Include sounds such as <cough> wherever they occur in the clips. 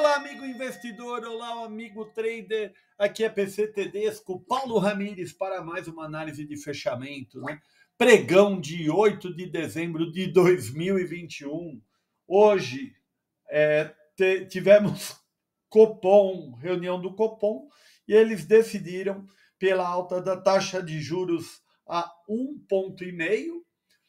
Olá, amigo investidor, olá, amigo trader. Aqui é PC Tedesco, Paulo Ramires, para mais uma análise de fechamento. Né? Pregão de 8 de dezembro de 2021. Hoje é, tivemos <laughs> Copom, reunião do Copom, e eles decidiram pela alta da taxa de juros a 1,5,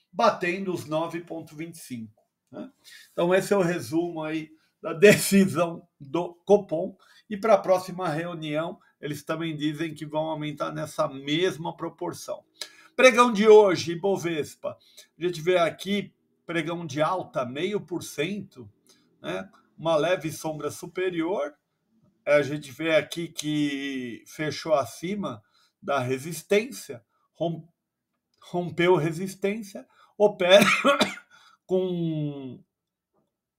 batendo os 9,25. Né? Então, esse é o resumo aí da decisão do Copom. E para a próxima reunião, eles também dizem que vão aumentar nessa mesma proporção. Pregão de hoje, Bovespa A gente vê aqui pregão de alta, meio por né? uma leve sombra superior. A gente vê aqui que fechou acima da resistência, rompeu resistência, opera <coughs> com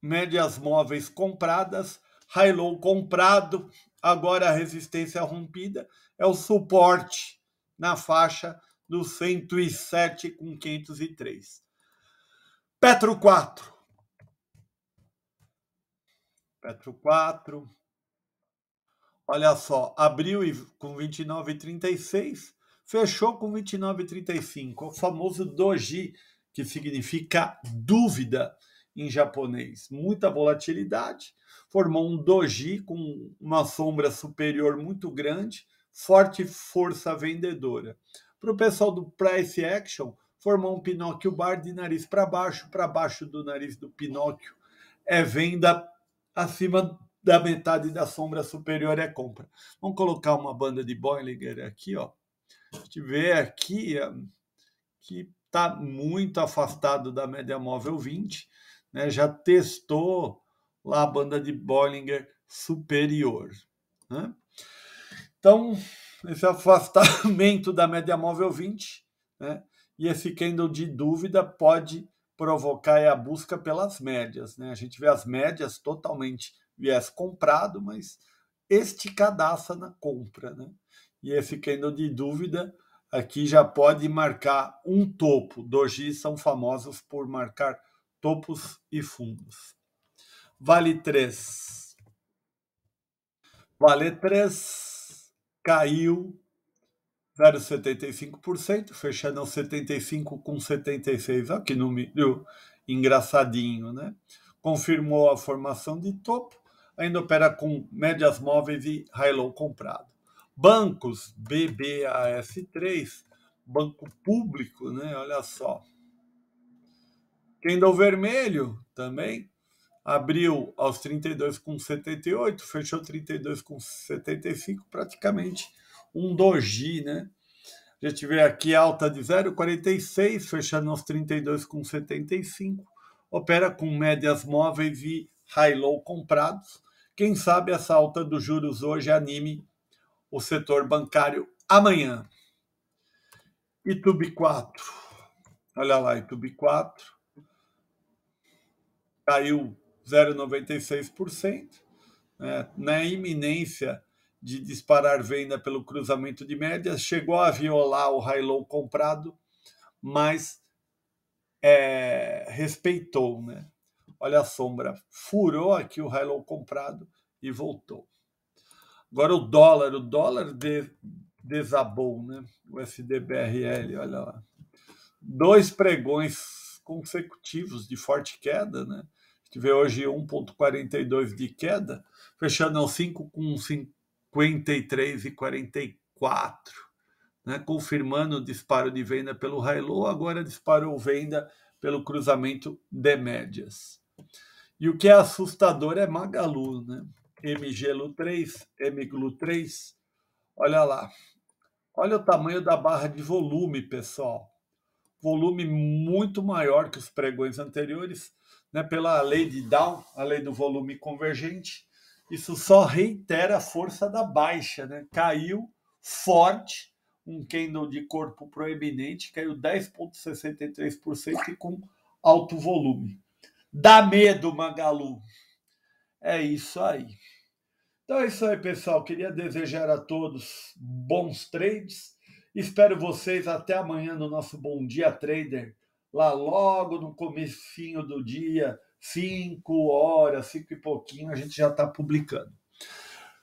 médias móveis compradas, high low comprado, agora a resistência rompida é o suporte na faixa do 107 com 503. Petro 4. Petro 4. Olha só, abriu com 29,36, fechou com 29,35. É o famoso doji, que significa dúvida em japonês. Muita volatilidade, formou um doji com uma sombra superior muito grande, forte força vendedora. Para o pessoal do price action, formou um Pinóquio bar de nariz para baixo, para baixo do nariz do Pinóquio é venda acima da metade da sombra superior é compra. Vamos colocar uma banda de Bollinger aqui, ó. A gente vê aqui eh, que está muito afastado da média móvel 20 né, já testou lá a banda de Bollinger superior. Né? Então, esse afastamento da média móvel 20 né, e esse candle de dúvida pode provocar a busca pelas médias. Né? A gente vê as médias totalmente viés comprado, mas esticadaça na compra. Né? E esse candle de dúvida aqui já pode marcar um topo. Dojis são famosos por marcar topos e fundos. Vale 3. Vale 3 caiu 0,75%, fechando aos 75,76, olha que número engraçadinho, né? Confirmou a formação de topo, ainda opera com médias móveis e high-low comprado. Bancos, BBAS3, banco público, né? Olha só, quem deu vermelho também abriu aos 32 com 78, fechou 32 com 75, praticamente um doji, né? Já tive aqui alta de 0,46, fechando aos 32 com 75. Opera com médias móveis e high-low comprados. Quem sabe essa alta dos juros hoje anime o setor bancário amanhã. YouTube 4. Olha lá, YouTube 4 caiu 0,96%, né? na iminência de disparar venda pelo cruzamento de médias, chegou a violar o high-low comprado, mas é, respeitou, né? Olha a sombra, furou aqui o high-low comprado e voltou. Agora o dólar, o dólar de, desabou, né? O SDBRL, olha lá. Dois pregões consecutivos de forte queda, né? A gente vê hoje 1,42 de queda, fechando ao 5 com 53 e 44, né? confirmando o disparo de venda pelo high low, agora disparou venda pelo cruzamento de médias. E o que é assustador é Magalu, né? MGLU3, MGLU3. Olha lá. Olha o tamanho da barra de volume, pessoal volume muito maior que os pregões anteriores, né, pela lei de Down, a lei do volume convergente. Isso só reitera a força da baixa, né? Caiu forte um candle de corpo proeminente, caiu 10,63% e com alto volume. Dá medo, Magalu. É isso aí. Então é isso aí, pessoal. Queria desejar a todos bons trades Espero vocês até amanhã no nosso Bom Dia Trader, lá logo no comecinho do dia, 5 horas, 5 e pouquinho, a gente já está publicando.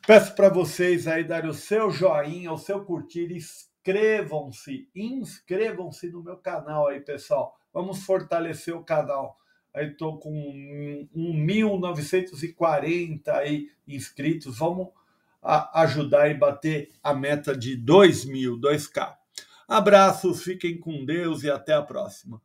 Peço para vocês aí dar o seu joinha, o seu curtir, inscrevam-se, inscrevam-se no meu canal aí, pessoal. Vamos fortalecer o canal. Aí estou com 1.940 aí inscritos. Vamos a ajudar e bater a meta de 2 mil, 2K. Abraços, fiquem com Deus e até a próxima.